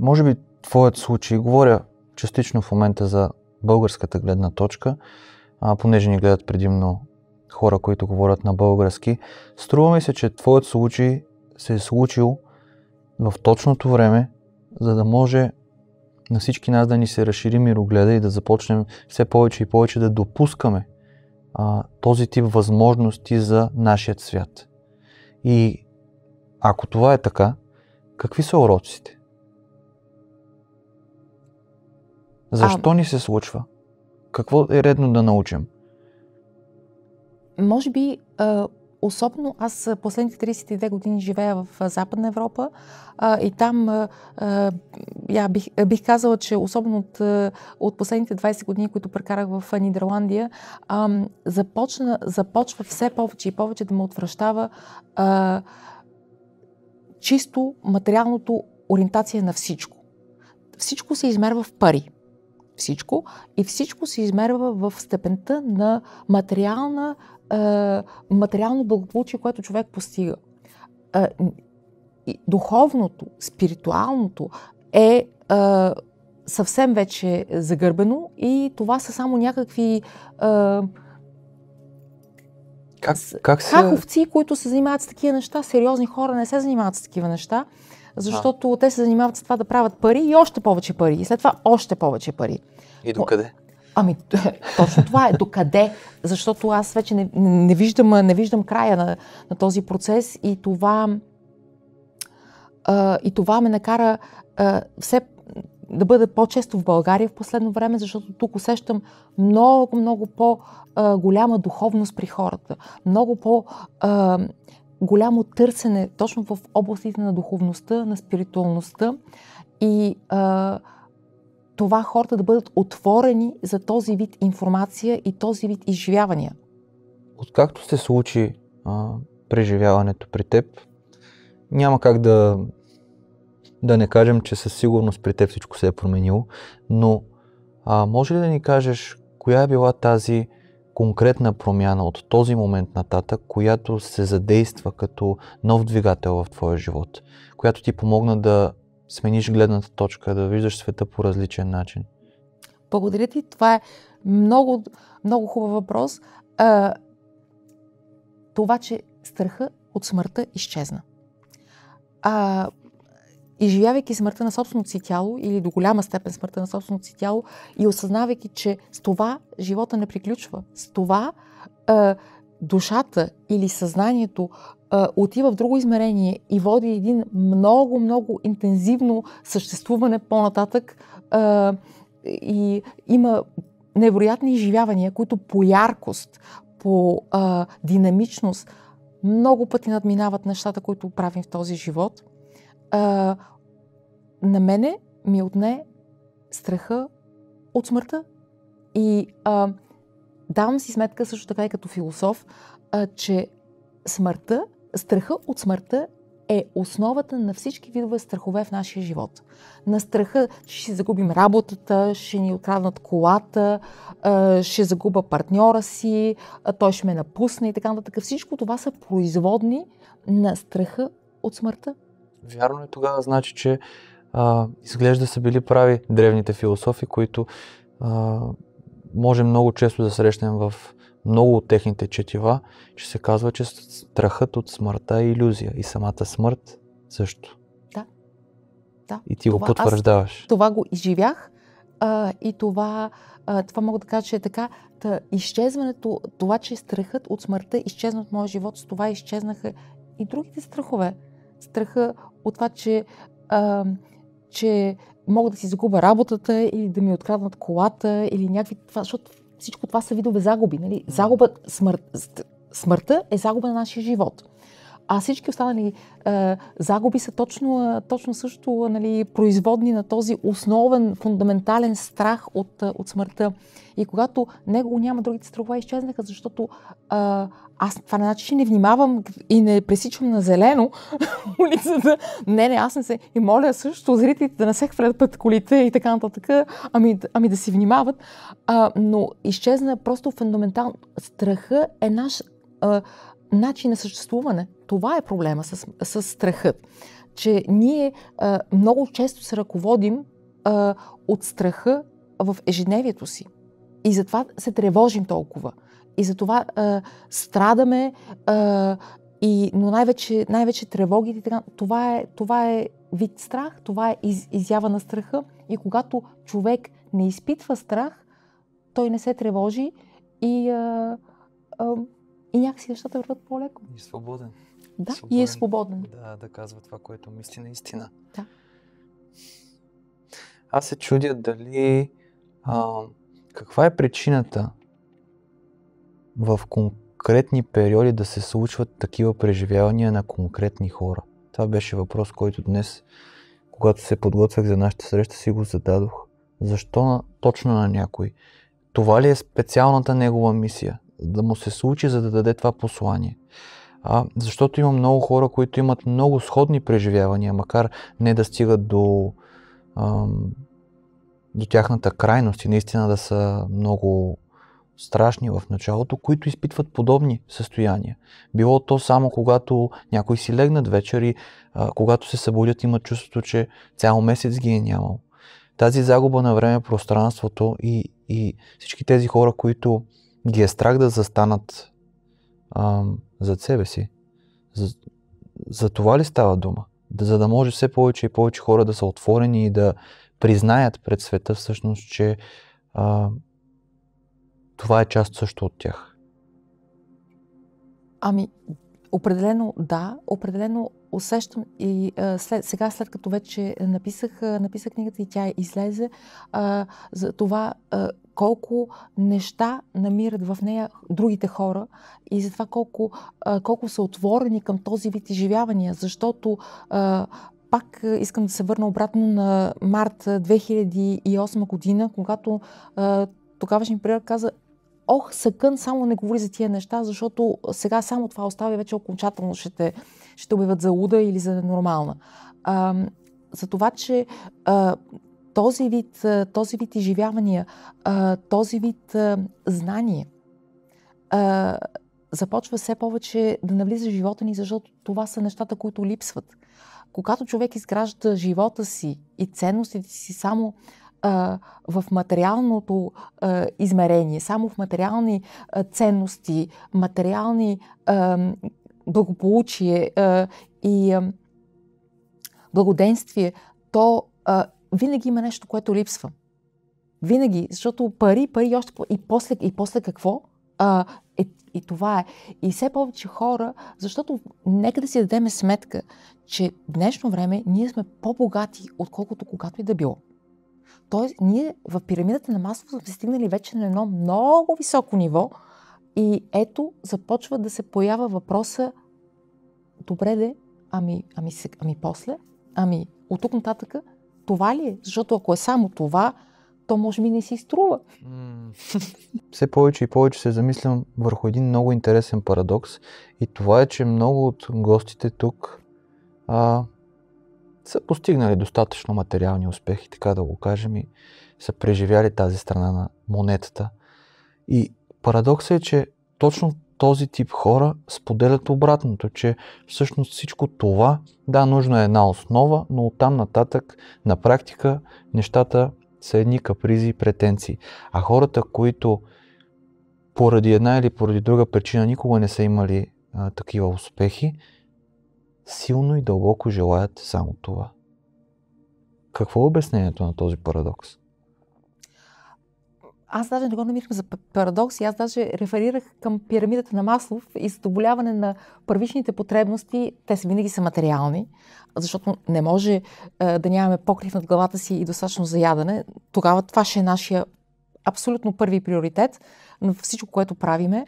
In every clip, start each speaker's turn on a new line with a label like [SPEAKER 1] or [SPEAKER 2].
[SPEAKER 1] Може би твоят случай, говоря частично в момента за българската гледна точка, а, понеже ни гледат предимно хора, които говорят на български, струва ми се, че твоят случай се е случил в точното време, за да може на всички нас да ни се разшири мирогледа и да започнем все повече и повече да допускаме а, този тип възможности за нашия свят. И ако това е така, какви са уроците? Защо а... ни се случва? Какво е редно да научим?
[SPEAKER 2] Може би, а, особено аз последните 32 години живея в Западна Европа а, и там а, я бих, бих казала, че особено от, от последните 20 години, които прекарах в Нидерландия, а, започна, започва все повече и повече да ме отвръщава а, чисто материалното ориентация на всичко. Всичко се измерва в пари всичко и всичко се измерва в степента на материална, е, материално благополучие, което човек постига. Е, духовното, спиритуалното е, е съвсем вече загърбено и това са само някакви е,
[SPEAKER 1] как, как се... хаховци,
[SPEAKER 2] които се занимават с такива неща, сериозни хора не се занимават с такива неща защото а. те се занимават с това да правят пари и още повече пари. И след това още повече пари. И докъде? Ами, точно това е. Докъде? Защото аз вече не, не, виждам, не виждам края на, на този процес и това, а, и това ме накара а, все да бъда по-често в България в последно време, защото тук усещам много, много по-голяма духовност при хората. Много по- голямо търсене точно в областите на духовността, на спиритуалността и а, това хората да бъдат отворени за този вид информация и този вид изживявания.
[SPEAKER 1] Откакто се случи а, преживяването при теб, няма как да, да не кажем, че със сигурност при теб всичко се е променило, но а, може ли да ни кажеш коя е била тази конкретна промяна от този момент нататък, която се задейства като нов двигател в твоя живот, която ти помогна да смениш гледната точка, да виждаш света по различен начин?
[SPEAKER 2] Благодаря ти. Това е много, много хубав въпрос. А, това, че страха от смъртта изчезна. А, изживявайки смъртта на собственото си тяло или до голяма степен смъртта на собственото си тяло и осъзнавайки, че с това живота не приключва. С това е, душата или съзнанието е, отива в друго измерение и води един много, много интензивно съществуване по-нататък е, и има невероятни изживявания, които по яркост, по е, динамичност много пъти надминават нещата, които правим в този живот – а, на мене ми отне страха от смъртта. И а, давам си сметка също така и като философ, а, че смъртта, страха от смъртта е основата на всички видове страхове в нашия живот. На страха, че ще загубим работата, ще ни откраднат колата, ще загуба партньора си, той ще ме напусне и така нататък. Всичко това са производни на страха от смъртта.
[SPEAKER 1] Вярно е тогава, значи, че а, изглежда са били прави древните философи, които а, може много често да срещнем в много от техните четива, че се казва, че страхът от смъртта е иллюзия и самата смърт също. Да.
[SPEAKER 2] да. И ти това го потвърждаваш. Аз, това го изживях а, и това, а, това мога да кажа, че е така. Та, изчезването, това, че страхът от смъртта е изчезна от моя живот, с това изчезнаха и другите страхове страха от това, че, а, че мога да си загубя работата или да ми откраднат колата или някакви това, защото всичко това са видове загуби. Нали? Загуба, смърт, смъртта е загуба на нашия живот а всички останали а, е, загуби са точно, е, точно също нали, производни на този основен, фундаментален страх от, е, от смъртта. И когато него няма, другите страхове изчезнаха, защото а, аз това не значи, че не внимавам и не пресичам на зелено улицата. Не, не, аз не се. И моля също зрителите да не се хвърлят път колите и така нататък, ами, ами да си внимават. А, но изчезна просто фундаментално. Страха е наш а, начин на съществуване. Това е проблема с, с страхът. Че ние а, много често се ръководим а, от страха в ежедневието си. И затова се тревожим толкова. И затова а, страдаме, а, и, но най-вече, най-вече тревогите. Така, това, е, това е вид страх, това е из, изява на страха. И когато човек не изпитва страх, той не се тревожи и а, а, и някакси нещата върват по-леко. И
[SPEAKER 1] свободен. Да, свободен,
[SPEAKER 2] и е свободен.
[SPEAKER 1] Да, да казва това, което мисли наистина. Да. Аз се чудя дали... А, каква е причината в конкретни периоди да се случват такива преживявания на конкретни хора? Това беше въпрос, който днес, когато се подготвях за нашата среща, си го зададох. Защо точно на някой? Това ли е специалната негова мисия? да му се случи, за да даде това послание. А, защото има много хора, които имат много сходни преживявания, макар не да стигат до, ам, до тяхната крайност и наистина да са много страшни в началото, които изпитват подобни състояния. Било то само когато някой си легнат вечер и а, когато се събудят имат чувството, че цял месец ги е нямал. Тази загуба на време, пространството и, и всички тези хора, които ги е страх да застанат а, зад себе си. За, за това ли става дума? Да, за да може все повече и повече хора да са отворени и да признаят пред света всъщност, че а, това е част също от тях.
[SPEAKER 2] Ами, определено да, определено усещам и а, след, сега, след като вече написах, а, написах книгата и тя излезе, а, за това а, колко неща намират в нея другите хора и за това колко, а, колко са отворени към този вид изживявания, защото а, пак искам да се върна обратно на март 2008 година, когато а, тогавашния премьер каза ох, съкън, само не говори за тия неща, защото сега само това оставя вече окончателно ще те, ще те обявят за луда или за нормална. А, за това, че а, този, вид, а, този вид изживявания, а, този вид а, знание а, започва все повече да навлиза в живота ни, защото това са нещата, които липсват. Когато човек изгражда живота си и ценностите си само в материалното измерение, само в материални ценности, материални благополучие а, и а, благоденствие, то а, винаги има нещо, което липсва. Винаги, защото пари, пари още по- и после, и после какво? А, е, и това е. И все повече хора, защото нека да си дадем сметка, че в днешно време ние сме по-богати, отколкото когато и да било. Тоест, ние в пирамидата на масло сме стигнали вече на едно много високо ниво, и ето започва да се поява въпроса добре де, ами, ами, сега, ами после, ами от тук нататък това ли е? Защото ако е само това, то може би не си струва.
[SPEAKER 1] Все повече и повече се замислям върху един много интересен парадокс и това е, че много от гостите тук а, са постигнали достатъчно материални успехи, така да го кажем, и са преживяли тази страна на монетата. И Парадоксът е, че точно този тип хора споделят обратното, че всъщност всичко това, да, нужно е една основа, но оттам нататък на практика нещата са едни капризи и претенции. А хората, които поради една или поради друга причина никога не са имали а, такива успехи, силно и дълбоко желаят само това. Какво е обяснението на този парадокс?
[SPEAKER 2] аз даже не го намирам за парадокс и аз даже реферирах към пирамидата на Маслов и задоволяване на първичните потребности, те са винаги са материални, защото не може е, да нямаме покрив над главата си и достатъчно заядане. Тогава това ще е нашия абсолютно първи приоритет на всичко, което правиме,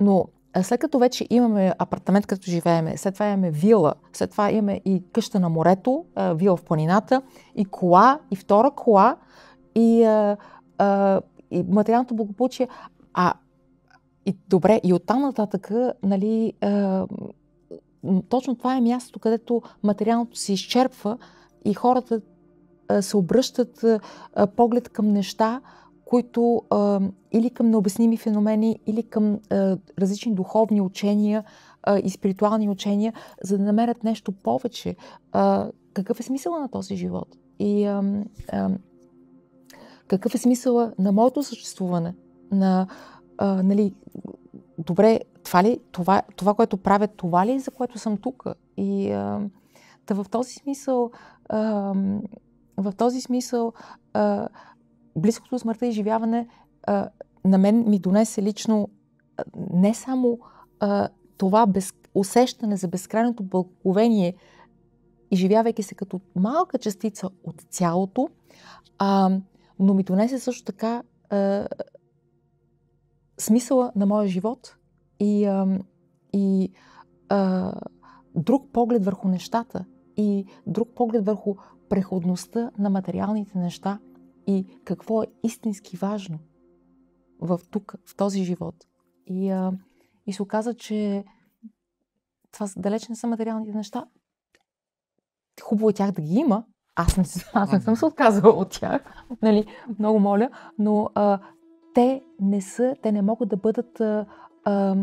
[SPEAKER 2] но е, след като вече имаме апартамент, като живееме, след това имаме вила, след това имаме и къща на морето, е, вила в планината, и кола, и втора кола, и е, е, и материалното благополучие. А и добре, и оттам нататък, нали, е, точно това е мястото, където материалното се изчерпва и хората е, се обръщат е, поглед към неща, които е, или към необясними феномени, или към е, различни духовни учения е, и спиритуални учения, за да намерят нещо повече. Е, какъв е смисъла на този живот? И е, какъв е смисъла на моето съществуване, на, а, нали, добре, това ли, това, това, което правя, това ли е, за което съм тук? И а, да в този смисъл, а, в този смисъл, а, близкото смъртта и живяване а, на мен ми донесе лично а, не само а, това без, усещане за безкрайното бълковение, изживявайки се като малка частица от цялото, а, но ми донесе също така а, смисъла на моя живот и, а, и а, друг поглед върху нещата и друг поглед върху преходността на материалните неща и какво е истински важно в тук, в този живот. И, а, и се оказа, че това далеч не са материалните неща. Хубаво е тях да ги има, аз не, аз не съм се отказала от тях, нали, много моля, но а, те не са, те не могат да бъдат, а, а,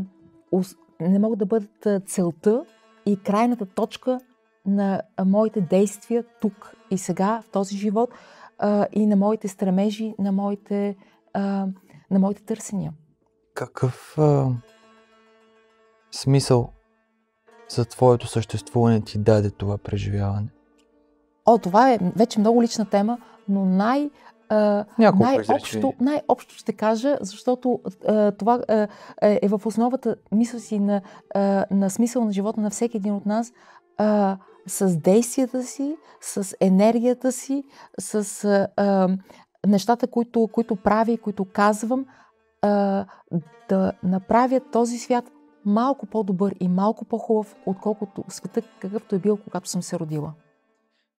[SPEAKER 2] не могат да бъдат целта и крайната точка на моите действия тук и сега, в този живот а, и на моите стремежи, на моите, а, на моите търсения.
[SPEAKER 1] Какъв а, смисъл за твоето съществуване ти даде това преживяване?
[SPEAKER 2] О, това е вече много лична тема, но най- Няколко най-общо, най-общо ще кажа, защото а, това а, е, е в основата, мисля си, на, а, на смисъл на живота на всеки един от нас. А, с действията си, с енергията си, с а, а, нещата, които, които правя и които казвам, а, да направя този свят малко по-добър и малко по-хубав, отколкото света, какъвто е бил, когато съм се родила.